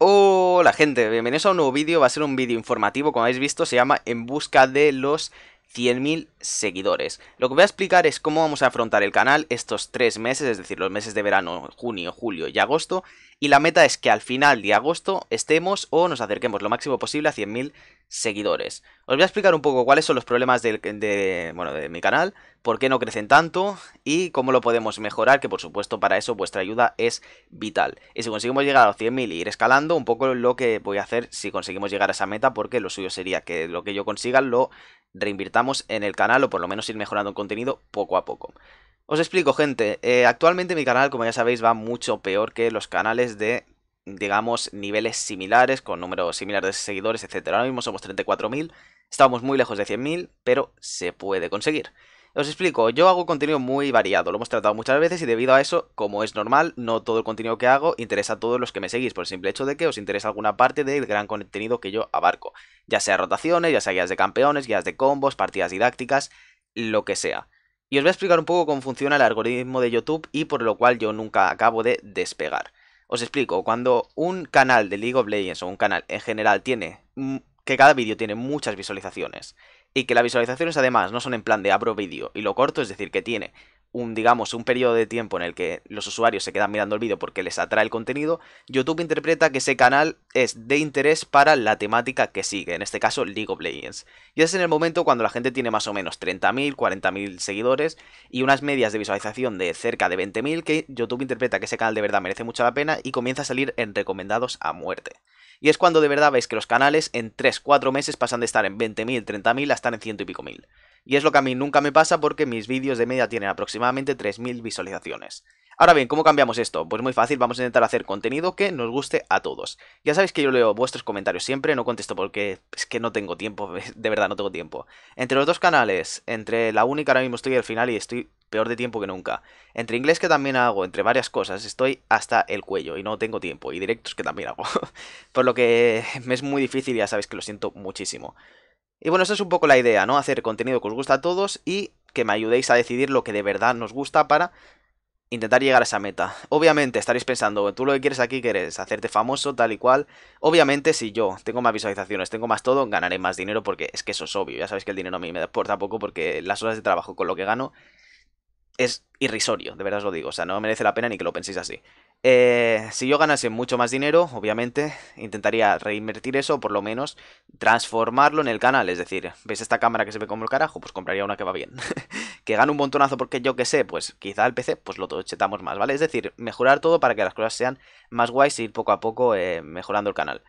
Hola gente, bienvenidos a un nuevo vídeo, va a ser un vídeo informativo, como habéis visto se llama En busca de los 100.000 seguidores. Lo que voy a explicar es cómo vamos a afrontar el canal estos tres meses, es decir, los meses de verano, junio, julio y agosto. Y la meta es que al final de agosto estemos o nos acerquemos lo máximo posible a 100.000 seguidores. Os voy a explicar un poco cuáles son los problemas de, de mi canal, por qué no crecen tanto y cómo lo podemos mejorar, que por supuesto para eso vuestra ayuda es vital. Y si conseguimos llegar a los 100.000 y ir escalando, un poco lo que voy a hacer si conseguimos llegar a esa meta, porque lo suyo sería que lo que yo consiga lo reinvirtamos en el canal o por lo menos ir mejorando el contenido poco a poco. Os explico, gente. Eh, actualmente mi canal, como ya sabéis, va mucho peor que los canales de, digamos, niveles similares, con números similares de seguidores, etc. Ahora mismo somos 34.000, estábamos muy lejos de 100.000, pero se puede conseguir. Os explico, yo hago contenido muy variado, lo hemos tratado muchas veces y debido a eso, como es normal, no todo el contenido que hago interesa a todos los que me seguís, por el simple hecho de que os interesa alguna parte del gran contenido que yo abarco, ya sea rotaciones, ya sea guías de campeones, guías de combos, partidas didácticas, lo que sea. Y os voy a explicar un poco cómo funciona el algoritmo de YouTube y por lo cual yo nunca acabo de despegar. Os explico, cuando un canal de League of Legends o un canal en general tiene que cada vídeo tiene muchas visualizaciones y que las visualizaciones además no son en plan de abro vídeo y lo corto, es decir, que tiene un, digamos, un periodo de tiempo en el que los usuarios se quedan mirando el vídeo porque les atrae el contenido, YouTube interpreta que ese canal es de interés para la temática que sigue, en este caso League of Legends. Y es en el momento cuando la gente tiene más o menos 30.000, 40.000 seguidores y unas medias de visualización de cerca de 20.000 que YouTube interpreta que ese canal de verdad merece mucha la pena y comienza a salir en recomendados a muerte. Y es cuando de verdad veis que los canales en 3-4 meses pasan de estar en 20.000, 30.000 a estar en ciento y pico mil. Y es lo que a mí nunca me pasa porque mis vídeos de media tienen aproximadamente 3.000 visualizaciones. Ahora bien, ¿cómo cambiamos esto? Pues muy fácil, vamos a intentar hacer contenido que nos guste a todos. Ya sabéis que yo leo vuestros comentarios siempre, no contesto porque es que no tengo tiempo, de verdad no tengo tiempo. Entre los dos canales, entre la única ahora mismo estoy al final y estoy peor de tiempo que nunca. Entre inglés que también hago, entre varias cosas, estoy hasta el cuello y no tengo tiempo. Y directos que también hago. Por lo que me es muy difícil, ya sabéis que lo siento muchísimo. Y bueno, esa es un poco la idea, ¿no? Hacer contenido que os gusta a todos y que me ayudéis a decidir lo que de verdad nos gusta para intentar llegar a esa meta. Obviamente estaréis pensando, tú lo que quieres aquí, quieres hacerte famoso, tal y cual. Obviamente si yo tengo más visualizaciones, tengo más todo, ganaré más dinero porque es que eso es obvio. Ya sabéis que el dinero a mí me importa poco porque las horas de trabajo con lo que gano es irrisorio, de verdad os lo digo. O sea, no merece la pena ni que lo penséis así. Eh, si yo ganase mucho más dinero, obviamente, intentaría reinvertir eso, por lo menos transformarlo en el canal. Es decir, ¿ves esta cámara que se ve como el carajo? Pues compraría una que va bien. que gane un montonazo porque yo qué sé, pues quizá el PC, pues lo chetamos más, ¿vale? Es decir, mejorar todo para que las cosas sean más guays y e ir poco a poco eh, mejorando el canal.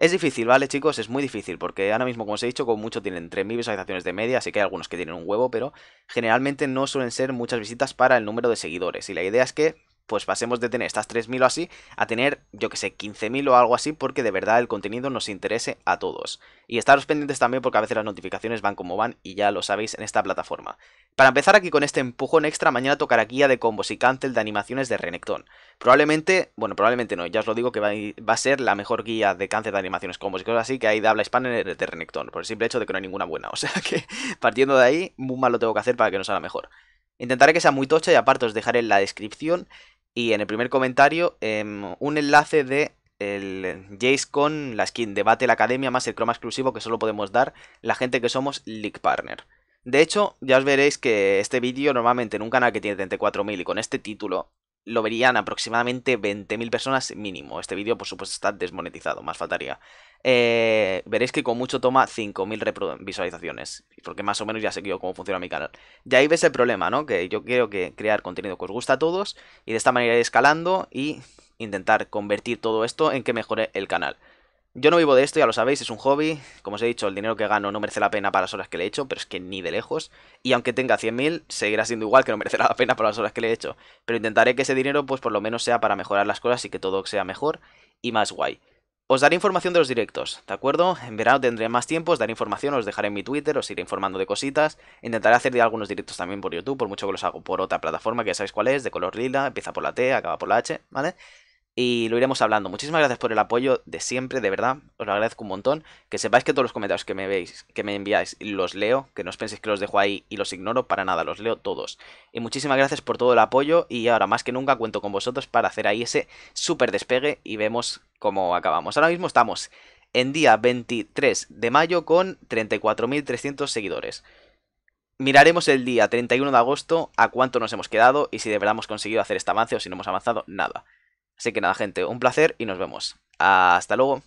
Es difícil, ¿vale, chicos? Es muy difícil, porque ahora mismo, como os he dicho, como mucho tienen 3.000 visualizaciones de media, así que hay algunos que tienen un huevo, pero generalmente no suelen ser muchas visitas para el número de seguidores. Y la idea es que pues pasemos de tener estas 3.000 o así a tener, yo que sé, 15.000 o algo así, porque de verdad el contenido nos interese a todos. Y estaros pendientes también porque a veces las notificaciones van como van y ya lo sabéis en esta plataforma. Para empezar aquí con este empujón extra, mañana tocará guía de combos y cancel de animaciones de Renekton. Probablemente, bueno, probablemente no, ya os lo digo que va a ser la mejor guía de cancel de animaciones, combos y cosas así que hay de habla hispana de Renekton, por el simple hecho de que no hay ninguna buena. O sea que partiendo de ahí, muy mal lo tengo que hacer para que no sea mejor. Intentaré que sea muy tocha y aparte os dejaré en la descripción y en el primer comentario, em, un enlace de el Jace con la skin de Battle Academia más el croma exclusivo que solo podemos dar la gente que somos League Partner. De hecho, ya os veréis que este vídeo normalmente en un canal que tiene 34.000 y con este título lo verían aproximadamente 20.000 personas mínimo. Este vídeo, por supuesto, está desmonetizado, más faltaría. Eh, veréis que con mucho toma 5.000 visualizaciones, porque más o menos ya sé cómo funciona mi canal. Y ahí ves el problema, ¿no? Que yo quiero que crear contenido que os gusta a todos y de esta manera ir escalando y intentar convertir todo esto en que mejore el canal. Yo no vivo de esto, ya lo sabéis, es un hobby. Como os he dicho, el dinero que gano no merece la pena para las horas que le he hecho, pero es que ni de lejos. Y aunque tenga 100.000, seguirá siendo igual que no merecerá la pena para las horas que le he hecho. Pero intentaré que ese dinero, pues por lo menos sea para mejorar las cosas y que todo sea mejor y más guay. Os daré información de los directos, ¿de acuerdo? En verano tendré más tiempo, os daré información, os dejaré en mi Twitter, os iré informando de cositas. Intentaré hacer de algunos directos también por YouTube, por mucho que los hago por otra plataforma que ya sabéis cuál es, de color lila, empieza por la T, acaba por la H, ¿vale? y lo iremos hablando. Muchísimas gracias por el apoyo de siempre, de verdad, os lo agradezco un montón. Que sepáis que todos los comentarios que me veis, que me enviáis, los leo, que no os penséis que los dejo ahí y los ignoro, para nada, los leo todos. Y muchísimas gracias por todo el apoyo y ahora más que nunca cuento con vosotros para hacer ahí ese súper despegue y vemos cómo acabamos. Ahora mismo estamos en día 23 de mayo con 34.300 seguidores. Miraremos el día 31 de agosto a cuánto nos hemos quedado y si de verdad hemos conseguido hacer este avance o si no hemos avanzado nada. Así que nada, gente, un placer y nos vemos. Hasta luego.